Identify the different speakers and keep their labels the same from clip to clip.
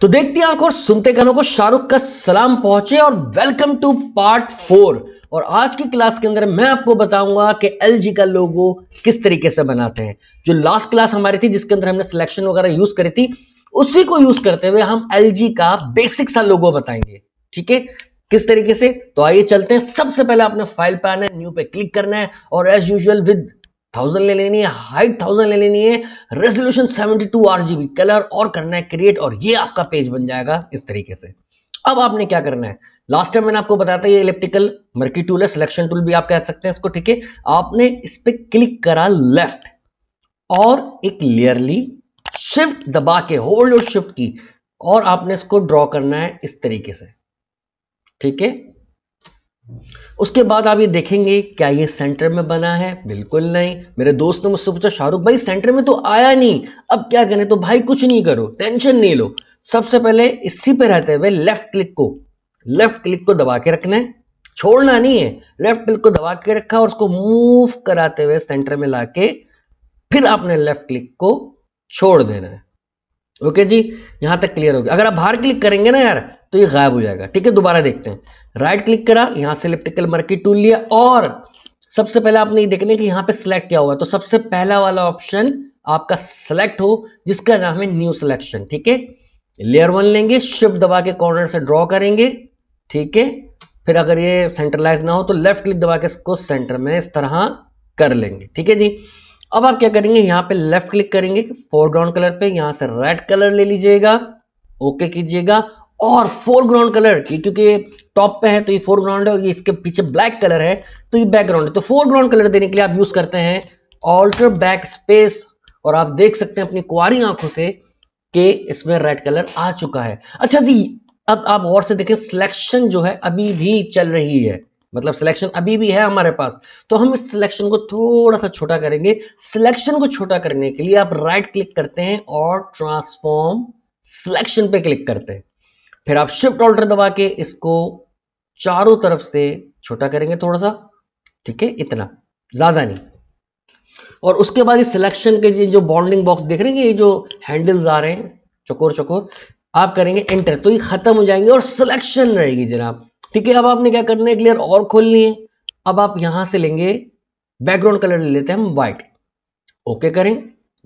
Speaker 1: तो देखते हैं आंखों और सुनते कानों को शाहरुख का सलाम पहुंचे और वेलकम टू पार्ट फोर और आज की क्लास के अंदर मैं आपको बताऊंगा कि एल का लोगो किस तरीके से बनाते हैं जो लास्ट क्लास हमारी थी जिसके अंदर हमने सिलेक्शन वगैरह यूज करी थी उसी को यूज करते हुए हम एल का बेसिक सा लोगो बताएंगे ठीक है किस तरीके से तो आइए चलते हैं सबसे पहले आपने फाइल पे आना है न्यू पे क्लिक करना है और एज यूजल विद थाउजेंड ले लेनी है हाइट थाउजेंड ले लेनी है resolution seventy two R G colour और करना है क्रिएट और ये आपका पेज बन जाएगा इस तरीके से अब आपने क्या करना है लास्ट टाइम मैंने आपको बताया था ये इलेक्ट्रिकल मर्की टूल है सिलेक्शन टूल भी आप कह सकते हैं इसको ठीक है आपने इस पर क्लिक करा लेफ्ट और एक लेयरली शिफ्ट दबा के होल्ड और शिफ्ट की और आपने इसको ड्रॉ करना है इस तरीके से ठीक है उसके बाद आप ये देखेंगे क्या ये सेंटर में बना है बिल्कुल नहीं मेरे दोस्त ने मुझसे पूछा शाहरुख भाई सेंटर में तो आया नहीं अब क्या करें तो भाई कुछ नहीं करो टेंशन नहीं लो सबसे पहले इसी पे रहते हुए लेफ्ट क्लिक को लेफ्ट क्लिक को दबा के रखना है छोड़ना नहीं है लेफ्ट क्लिक को दबा के रखा और उसको मूव कराते हुए सेंटर में के फिर आपने लेफ्ट क्लिक को छोड़ देना है ओके जी यहां तक क्लियर हो गया अगर आप बाहर क्लिक करेंगे ना यार तो ये गायब हो जाएगा ठीक है दोबारा देखते हैं राइट क्लिक करा यहाँ से इलेक्ट्रिकल मर्की टूल लिया और सबसे पहले आपने ये देखने कि यहाँ पे सिलेक्ट क्या हुआ तो सबसे पहला वाला ऑप्शन आपका सिलेक्ट हो जिसका नाम है न्यू सिलेक्शन ठीक है लेयर वन लेंगे शिफ्ट दबा के कॉर्नर से ड्रॉ करेंगे ठीक है फिर अगर ये सेंट्रलाइज ना हो तो लेफ्ट क्लिक दबा के इसको सेंटर में इस तरह कर लेंगे ठीक है जी अब आप क्या करेंगे यहाँ पे लेफ्ट क्लिक करेंगे फोरग्राउंड कलर पे यहाँ से रेड कलर ले लीजिएगा ओके कीजिएगा और फोरग्राउंड कलर क्योंकि टॉप पे है तो ये फोरग्राउंड है और ये इसके पीछे ब्लैक कलर है तो ये बैकग्राउंड है तो फोरग्राउंड कलर देने के लिए आप यूज़ करते हैं ऑल्टर बैक स्पेस और आप देख सकते हैं अपनी कुआरी आंखों से कि इसमें रेड कलर आ चुका है अच्छा जी अब आप और से देखें सिलेक्शन जो है अभी भी चल रही है मतलब सिलेक्शन अभी भी है हमारे पास तो हम इस सिलेक्शन को थोड़ा सा छोटा करेंगे सिलेक्शन को छोटा करने के लिए आप राइट क्लिक करते हैं और ट्रांसफॉर्म सिलेक्शन पे क्लिक करते हैं फिर आप शिफ्ट ऑल्टर दबा के इसको चारों तरफ से छोटा करेंगे थोड़ा सा ठीक है इतना ज़्यादा नहीं और उसके बाद सिलेक्शन के जो बॉन्डिंग बॉक्स देख रहे हैं ये जो हैंडल्स आ रहे हैं चकोर चकोर आप करेंगे एंटर तो ये ख़त्म हो जाएंगे और सिलेक्शन रहेगी जनाब ठीक है अब आपने क्या करना है क्लियर और खोलनी है अब आप यहां से लेंगे बैकग्राउंड कलर ले लेते हैं हम वाइट ओके करें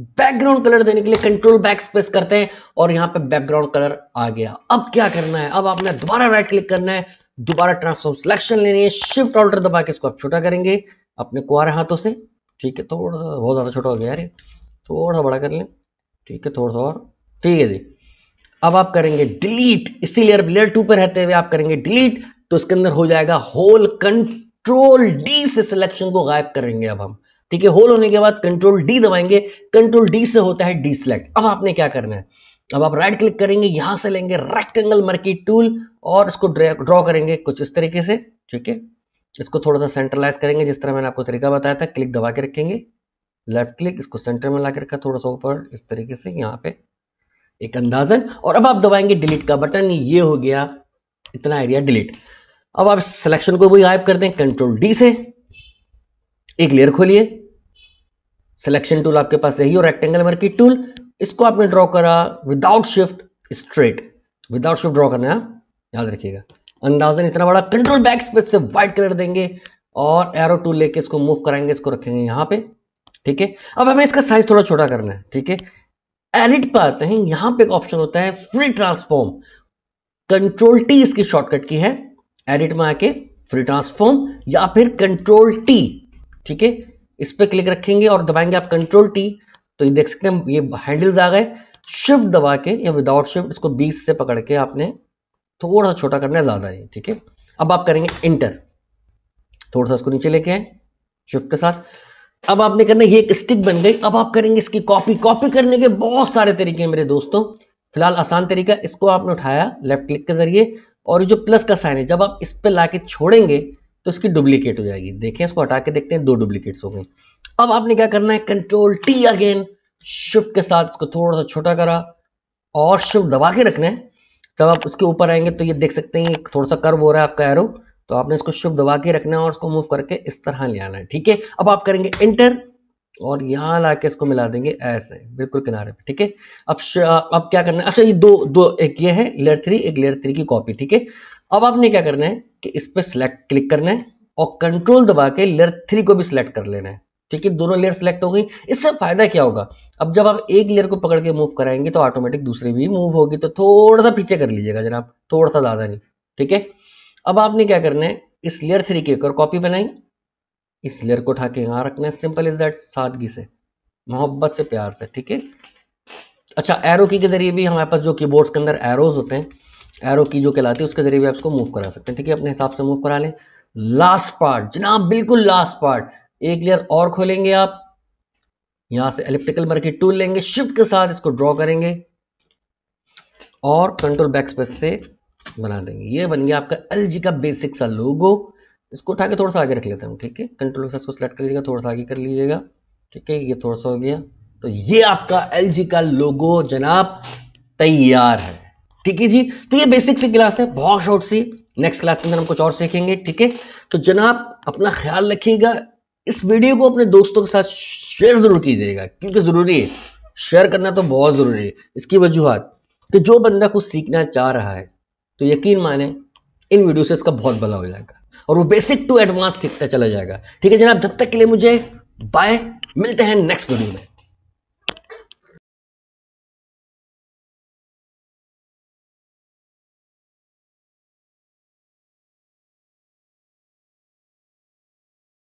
Speaker 1: बैकग्राउंड कलर देने के लिए कंट्रोल बैक स्पेस करते हैं और यहां पे बैकग्राउंड कलर आ गया अब क्या करना है अब आपने दोबारा राइट क्लिक करना है दोबारा ट्रांसफॉर्म सिलेक्शन लेनी है शिफ्ट ऑल्टर दबा के इसको आप छोटा करेंगे अपने कुआरे हाथों से ठीक है थोड़ा सा बहुत ज़्यादा छोटा हो गया यार थोड़ा बड़ा कर लें ठीक है थोड़ा सा और ठीक है जी अब आप करेंगे डिलीट इसी लेयर लेयर टू पर रहते हुए आप करेंगे डिलीट तो इसके अंदर हो जाएगा होल कंट्रोल डी से सिलेक्शन को गायब करेंगे अब हम ठीक है होल होने के बाद कंट्रोल डी दबाएंगे कंट्रोल डी से होता है डी सिलेक्ट अब आपने क्या करना है अब आप राइट क्लिक करेंगे यहां से लेंगे रेक्टेंगल मर्की टूल और इसको ड्रॉ करेंगे कुछ इस तरीके से ठीक है इसको थोड़ा सा सेंट्रलाइज करेंगे जिस तरह मैंने आपको तरीका बताया था क्लिक दबा के रखेंगे लेफ्ट क्लिक इसको सेंटर में ला के रखा थोड़ा सा ऊपर इस तरीके से यहाँ पे एक अंदाजन और अब आप दबाएंगे डिलीट का बटन ये हो गया इतना एरिया डिलीट अब आप सिलेक्शन को भी गायब कर दें कंट्रोल डी से एक लेयर खोलिए सिलेक्शन टूल आपके पास यही और रेक्टेंगल मार्केट टूल इसको आपने ड्रॉ करा without shift straight without shift draw करना है हाँ? याद रखिएगा अंदाजन इतना बड़ा कंट्रोल बैक स्पेस से व्हाइट कलर देंगे और एरो टूल लेके इसको मूव कराएंगे इसको रखेंगे यहाँ पे ठीक है अब हमें इसका साइज थोड़ा छोटा करना है ठीक है एडिट पर आते हैं यहाँ पे एक ऑप्शन होता है फ्री ट्रांसफॉर्म कंट्रोल टी इसकी शॉर्टकट की है एडिट में आके फ्री ट्रांसफॉर्म या फिर कंट्रोल टी ठीक है इस पर क्लिक रखेंगे और दबाएंगे आप कंट्रोल टी तो ये देख सकते हैं ये हैंडल्स आ गए शिफ्ट दबा के या विदाउट शिफ्ट इसको 20 से पकड़ के आपने थोड़ा सा छोटा करना है ज़्यादा नहीं ठीक है अब आप करेंगे इंटर थोड़ा सा उसको नीचे लेके आए शिफ्ट के साथ अब आपने करना ये एक स्टिक बन गई अब आप करेंगे इसकी कॉपी कॉपी करने के बहुत सारे तरीके हैं मेरे दोस्तों फिलहाल आसान तरीका इसको आपने उठाया लेफ्ट क्लिक के जरिए और ये जो प्लस का साइन है जब आप इस पर ला छोड़ेंगे तो इसकी डुप्लीकेट हो जाएगी देखें इसको हटा के देखते हैं दो डुप्लीकेट्स हो गई अब आपने क्या करना है कंट्रोल टी अगेन शिफ्ट के साथ इसको थोड़ा सा छोटा करा और शिफ्ट दबा के रखना है जब आप उसके ऊपर आएंगे तो ये देख सकते हैं थोड़ा सा कर्व हो रहा है आपका एरो तो आपने इसको शिफ्ट दबा के रखना है और उसको मूव करके इस तरह ले आना है ठीक है अब आप करेंगे इंटर और यहाँ ला के इसको मिला देंगे ऐसे बिल्कुल किनारे पे ठीक है अब अब क्या करना है अच्छा ये दो दो एक ये है लेयर थ्री एक लेयर थ्री की कॉपी ठीक है अब आपने क्या करना है कि इस पर सिलेक्ट क्लिक करना है और कंट्रोल दबा के लेयर थ्री को भी सिलेक्ट कर लेना है ठीक है दोनों लेयर सेलेक्ट हो गई इससे फायदा क्या होगा अब जब आप एक लेयर को पकड़ के मूव कराएंगे तो ऑटोमेटिक दूसरी भी मूव होगी तो थोड़ा सा पीछे कर लीजिएगा जनाब थोड़ा सा ज़्यादा नहीं ठीक है अब आपने क्या करना है इस लेयर थ्री की एक और कॉपी बनाई इस लेयर को उठा के यहां रखना है सिंपल इज दैट सादगी से मोहब्बत से प्यार से ठीक है अच्छा एरो की के जरिए भी हमारे पास जो कीबोर्ड्स के अंदर एरोज होते हैं एरो की जो कहलाती है उसके जरिए भी आप इसको मूव करा सकते हैं ठीक है अपने हिसाब से मूव करा लें लास्ट पार्ट जनाब बिल्कुल लास्ट पार्ट एक लेयर और खोलेंगे आप यहां से एलिप्टिकल मर टूल लेंगे शिफ्ट के साथ इसको ड्रॉ करेंगे और कंट्रोल बैक स्पेस से बना देंगे ये बन गया आपका एल का बेसिक सा लोगो इसको उठा के थोड़ा सा आगे रख लेता हूँ ठीक है कंट्रोल से इसको सिलेक्ट कर लीजिएगा थोड़ा सा आगे कर लीजिएगा ठीक है ये थोड़ा सा हो गया तो ये आपका एल का लोगो जनाब तैयार है ठीक है जी तो ये बेसिक सी क्लास है बहुत शॉर्ट सी नेक्स्ट क्लास के अंदर हम कुछ और सीखेंगे ठीक है तो जनाब अपना ख्याल रखिएगा इस वीडियो को अपने दोस्तों के साथ शेयर जरूर कीजिएगा क्योंकि ज़रूरी है शेयर करना तो बहुत ज़रूरी है इसकी वजूहत कि जो बंदा कुछ सीखना चाह रहा है तो यकीन माने इन वीडियो से इसका बहुत भला हो जाएगा और वो बेसिक टू एडवांस सीखता चला जाएगा ठीक है जनाब जब तक के लिए मुझे बाय मिलते हैं नेक्स्ट वीडियो में